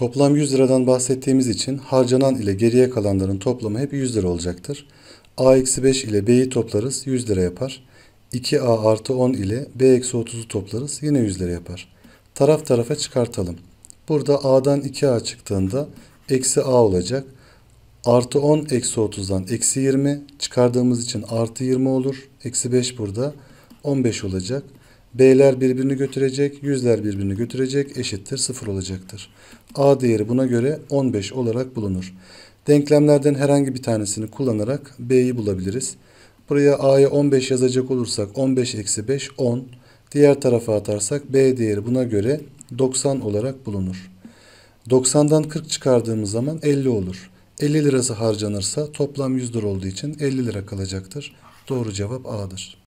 Toplam 100 liradan bahsettiğimiz için harcanan ile geriye kalanların toplamı hep 100 lira olacaktır. A-5 ile B'yi toplarız 100 lira yapar. 2A artı 10 ile B-30'u toplarız yine 100 lira yapar. Taraf tarafa çıkartalım. Burada A'dan 2A çıktığında eksi A olacak. Artı 10 eksi 30'dan eksi 20 çıkardığımız için artı 20 olur. Eksi 5 burada 15 olacak. B'ler birbirini götürecek, yüzler birbirini götürecek, eşittir 0 olacaktır. A değeri buna göre 15 olarak bulunur. Denklemlerden herhangi bir tanesini kullanarak B'yi bulabiliriz. Buraya A'ya 15 yazacak olursak 15 eksi 5 10. Diğer tarafa atarsak B değeri buna göre 90 olarak bulunur. 90'dan 40 çıkardığımız zaman 50 olur. 50 lirası harcanırsa toplam 100 lira olduğu için 50 lira kalacaktır. Doğru cevap A'dır.